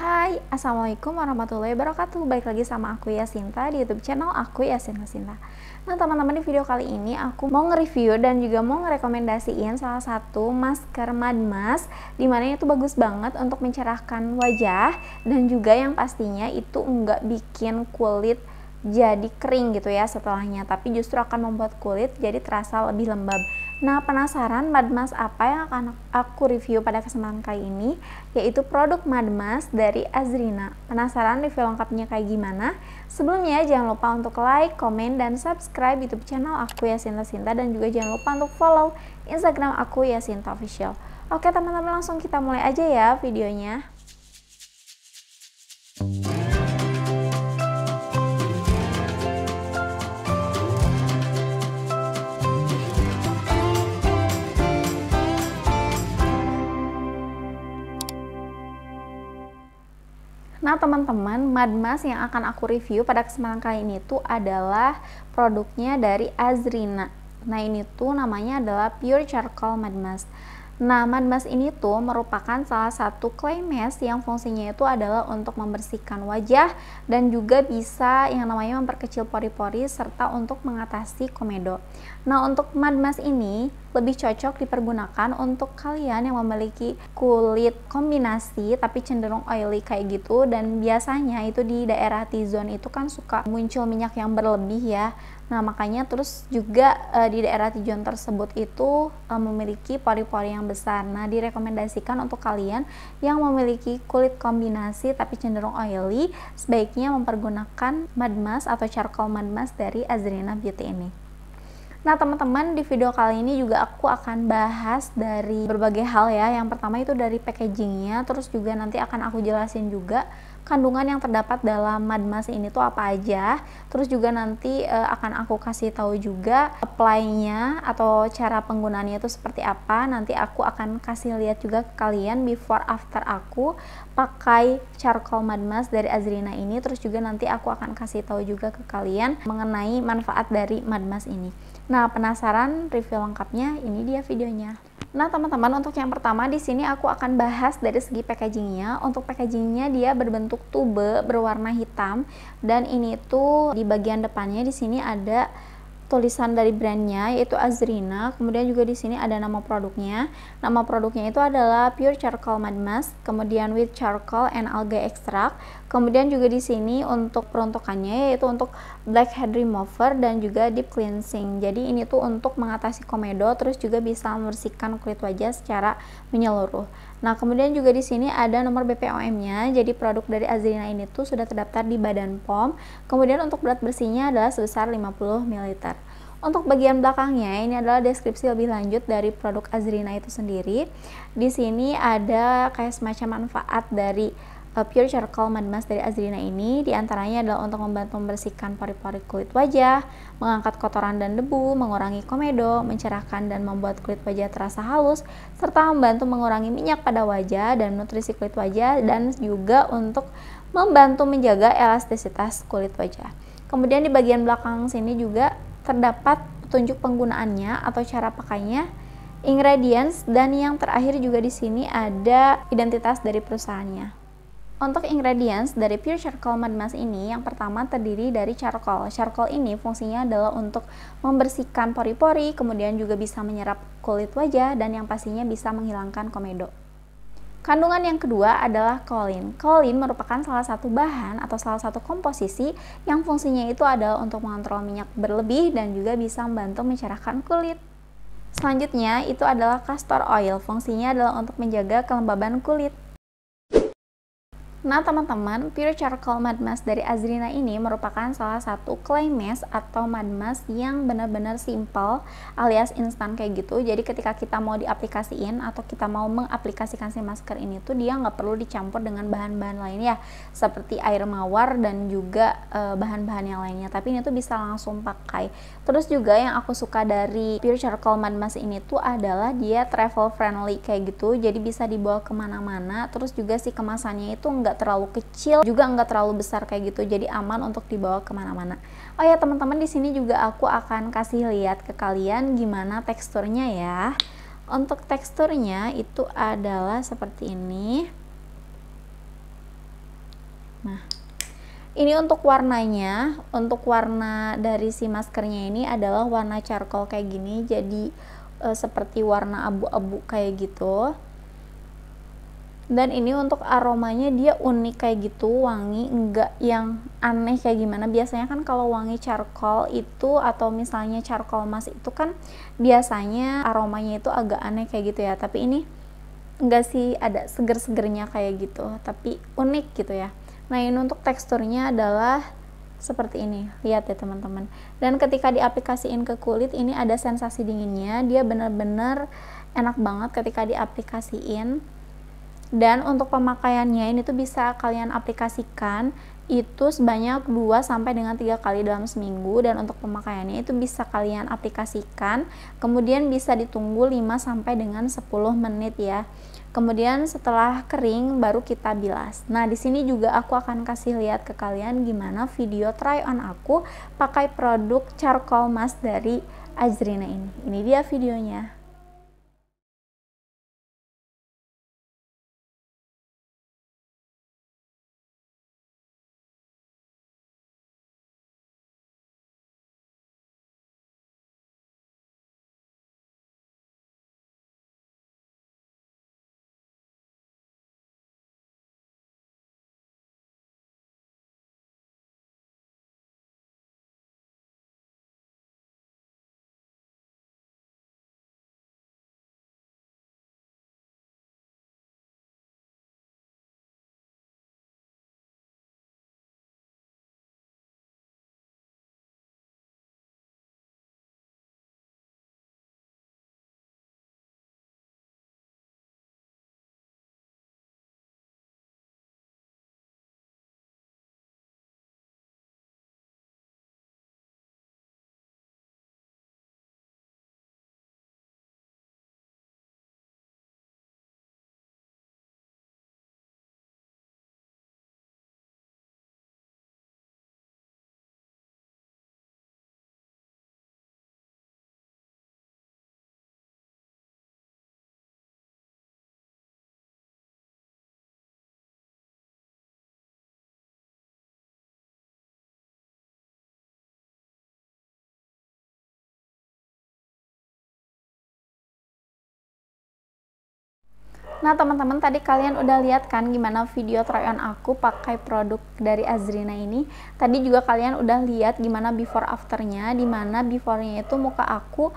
Hai, Assalamualaikum warahmatullahi wabarakatuh Balik lagi sama aku ya Sinta di youtube channel aku ya Sinta Sinta Nah teman-teman di video kali ini aku mau nge-review dan juga mau ngerekomendasiin salah satu masker mud mask Dimana itu bagus banget untuk mencerahkan wajah Dan juga yang pastinya itu nggak bikin kulit jadi kering gitu ya setelahnya Tapi justru akan membuat kulit jadi terasa lebih lembab Nah, penasaran Madmas apa yang akan aku review pada kesempatan kali ini? Yaitu produk Madmas dari Azrina. Penasaran review lengkapnya kayak gimana? Sebelumnya jangan lupa untuk like, komen, dan subscribe YouTube channel aku Yasinta Sinta dan juga jangan lupa untuk follow Instagram aku Yasinta Official. Oke teman-teman langsung kita mulai aja ya videonya. Nah, teman-teman, Madmas yang akan aku review pada kesempatan kali ini itu adalah produknya dari Azrina. Nah, ini tuh namanya adalah Pure Charcoal Madmas. Nah, manmas ini tuh merupakan salah satu clay mask yang fungsinya itu adalah untuk membersihkan wajah dan juga bisa yang namanya memperkecil pori-pori serta untuk mengatasi komedo. Nah, untuk manmas ini lebih cocok dipergunakan untuk kalian yang memiliki kulit kombinasi tapi cenderung oily kayak gitu dan biasanya itu di daerah T-zone itu kan suka muncul minyak yang berlebih ya. Nah, makanya terus juga uh, di daerah tujuan tersebut itu uh, memiliki pori-pori yang besar. Nah, direkomendasikan untuk kalian yang memiliki kulit kombinasi tapi cenderung oily, sebaiknya mempergunakan mud mask atau charcoal mud mask dari Azrina Beauty ini. Nah, teman-teman, di video kali ini juga aku akan bahas dari berbagai hal ya. Yang pertama itu dari packagingnya, terus juga nanti akan aku jelasin juga kandungan yang terdapat dalam Madmas ini tuh apa aja. Terus juga nanti e, akan aku kasih tahu juga apply-nya atau cara penggunaannya itu seperti apa. Nanti aku akan kasih lihat juga ke kalian before after aku pakai charcoal Madmas dari Azrina ini. Terus juga nanti aku akan kasih tahu juga ke kalian mengenai manfaat dari Madmas ini. Nah, penasaran review lengkapnya? Ini dia videonya. Nah, teman-teman, untuk yang pertama di sini aku akan bahas dari segi packagingnya. Untuk packagingnya dia berbentuk tube berwarna hitam dan ini tuh di bagian depannya di sini ada tulisan dari brandnya yaitu Azrina kemudian juga di sini ada nama produknya nama produknya itu adalah pure charcoal mud mask kemudian with charcoal and algae extract kemudian juga di sini untuk peruntukannya yaitu untuk blackhead remover dan juga deep cleansing jadi ini tuh untuk mengatasi komedo terus juga bisa membersihkan kulit wajah secara menyeluruh Nah, kemudian juga di sini ada nomor BPOM-nya. Jadi produk dari Azrina ini tuh sudah terdaftar di Badan POM. Kemudian untuk berat bersihnya adalah sebesar 50 ml. Untuk bagian belakangnya ini adalah deskripsi lebih lanjut dari produk Azrina itu sendiri. Di sini ada kayak semacam manfaat dari uh, Pure Charcoal Mud Mask dari Azrina ini diantaranya adalah untuk membantu membersihkan pori-pori kulit wajah, mengangkat kotoran dan debu, mengurangi komedo, mencerahkan dan membuat kulit wajah terasa halus, serta membantu mengurangi minyak pada wajah dan nutrisi kulit wajah dan juga untuk membantu menjaga elastisitas kulit wajah. Kemudian di bagian belakang sini juga terdapat petunjuk penggunaannya atau cara pakainya, ingredients dan yang terakhir juga di sini ada identitas dari perusahaannya. Untuk ingredients dari pure charcoal mud mask ini, yang pertama terdiri dari charcoal. Charcoal ini fungsinya adalah untuk membersihkan pori-pori, kemudian juga bisa menyerap kulit wajah, dan yang pastinya bisa menghilangkan komedo. Kandungan yang kedua adalah kolin. Kolin merupakan salah satu bahan atau salah satu komposisi yang fungsinya itu adalah untuk mengontrol minyak berlebih dan juga bisa membantu mencerahkan kulit. Selanjutnya itu adalah castor oil. Fungsinya adalah untuk menjaga kelembaban kulit. Nah teman-teman, Pure Charcoal Mud Mask dari Azrina ini merupakan salah satu clay mask atau mud mask yang benar-benar simple alias instan kayak gitu. Jadi ketika kita mau diaplikasiin atau kita mau mengaplikasikan si masker ini tuh dia nggak perlu dicampur dengan bahan-bahan lain ya seperti air mawar dan juga eh, bahan-bahan yang lainnya. Tapi ini tuh bisa langsung pakai. Terus juga yang aku suka dari Pure Charcoal Mud Mask ini tuh adalah dia travel friendly kayak gitu. Jadi bisa dibawa kemana-mana. Terus juga si kemasannya itu nggak nggak terlalu kecil juga nggak terlalu besar kayak gitu jadi aman untuk dibawa kemana-mana oh ya teman-teman di sini juga aku akan kasih lihat ke kalian gimana teksturnya ya untuk teksturnya itu adalah seperti ini nah ini untuk warnanya untuk warna dari si maskernya ini adalah warna charcoal kayak gini jadi e, seperti warna abu-abu kayak gitu dan ini untuk aromanya dia unik kayak gitu wangi enggak yang aneh kayak gimana biasanya kan kalau wangi charcoal itu atau misalnya charcoal mas itu kan biasanya aromanya itu agak aneh kayak gitu ya tapi ini enggak sih ada seger-segernya kayak gitu tapi unik gitu ya nah ini untuk teksturnya adalah seperti ini lihat ya teman-teman dan ketika diaplikasiin ke kulit ini ada sensasi dinginnya dia bener-bener enak banget ketika diaplikasiin dan untuk pemakaiannya ini tuh bisa kalian aplikasikan itu sebanyak 2 sampai dengan 3 kali dalam seminggu dan untuk pemakaiannya itu bisa kalian aplikasikan kemudian bisa ditunggu 5 sampai dengan 10 menit ya kemudian setelah kering baru kita bilas nah di sini juga aku akan kasih lihat ke kalian gimana video try on aku pakai produk charcoal mask dari Azrina ini ini dia videonya Nah teman-teman tadi kalian udah lihat kan gimana video try on aku pakai produk dari Azrina ini. Tadi juga kalian udah lihat gimana before afternya, dimana beforenya itu muka aku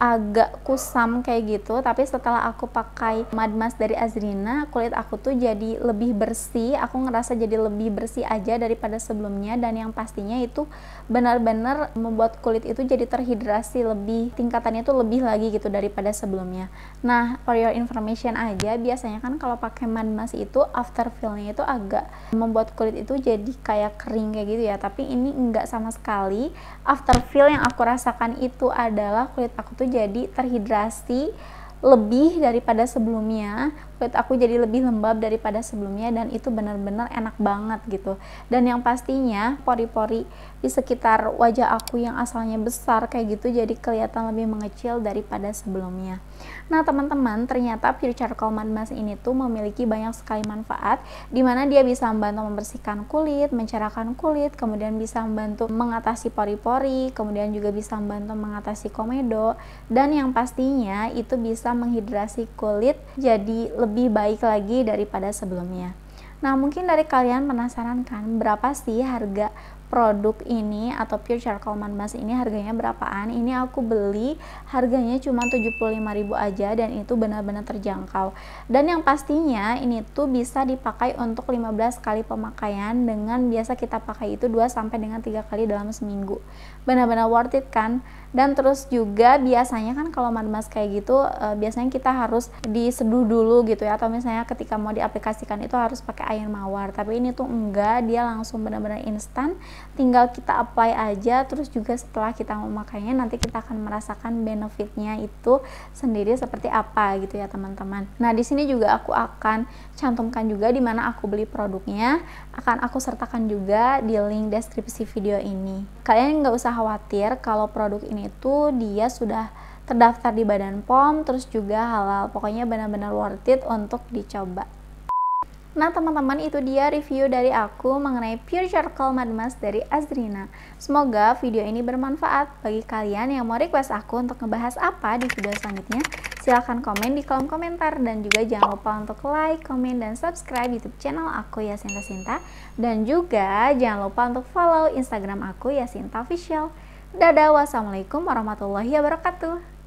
agak kusam kayak gitu tapi setelah aku pakai mud mask dari Azrina kulit aku tuh jadi lebih bersih aku ngerasa jadi lebih bersih aja daripada sebelumnya dan yang pastinya itu benar-benar membuat kulit itu jadi terhidrasi lebih tingkatannya tuh lebih lagi gitu daripada sebelumnya nah for your information aja biasanya kan kalau pakai mud mask itu after feelnya itu agak membuat kulit itu jadi kayak kering kayak gitu ya tapi ini enggak sama sekali after feel yang aku rasakan itu adalah kulit aku tuh jadi terhidrasi lebih daripada sebelumnya kulit aku jadi lebih lembab daripada sebelumnya dan itu benar-benar enak banget gitu dan yang pastinya pori-pori di sekitar wajah aku yang asalnya besar kayak gitu jadi kelihatan lebih mengecil daripada sebelumnya nah teman-teman ternyata pure charcoal mud mask ini tuh memiliki banyak sekali manfaat dimana dia bisa membantu membersihkan kulit mencerahkan kulit kemudian bisa membantu mengatasi pori-pori kemudian juga bisa membantu mengatasi komedo dan yang pastinya itu bisa menghidrasi kulit jadi lebih lebih baik lagi daripada sebelumnya. Nah, mungkin dari kalian penasaran kan berapa sih harga produk ini atau pure charcoal manmas ini harganya berapaan ini aku beli harganya cuma 75.000 aja dan itu benar-benar terjangkau dan yang pastinya ini tuh bisa dipakai untuk 15 kali pemakaian dengan biasa kita pakai itu 2 sampai dengan 3 kali dalam seminggu benar-benar worth it kan dan terus juga biasanya kan kalau manmas kayak gitu eh, biasanya kita harus diseduh dulu gitu ya atau misalnya ketika mau diaplikasikan itu harus pakai air mawar tapi ini tuh enggak dia langsung benar-benar instan tinggal kita apply aja terus juga setelah kita memakainya nanti kita akan merasakan benefitnya itu sendiri seperti apa gitu ya teman-teman nah di sini juga aku akan cantumkan juga di mana aku beli produknya akan aku sertakan juga di link deskripsi video ini kalian nggak usah khawatir kalau produk ini tuh dia sudah terdaftar di Badan POM terus juga halal pokoknya benar-benar worth it untuk dicoba Nah teman-teman itu dia review dari aku mengenai Pure Charcoal Mud Mask dari Azrina. Semoga video ini bermanfaat bagi kalian yang mau request aku untuk ngebahas apa di video selanjutnya. Silahkan komen di kolom komentar dan juga jangan lupa untuk like, komen, dan subscribe YouTube channel aku Yasinta Sinta. Dan juga jangan lupa untuk follow Instagram aku Yasinta Official. Dadah, wassalamualaikum warahmatullahi wabarakatuh.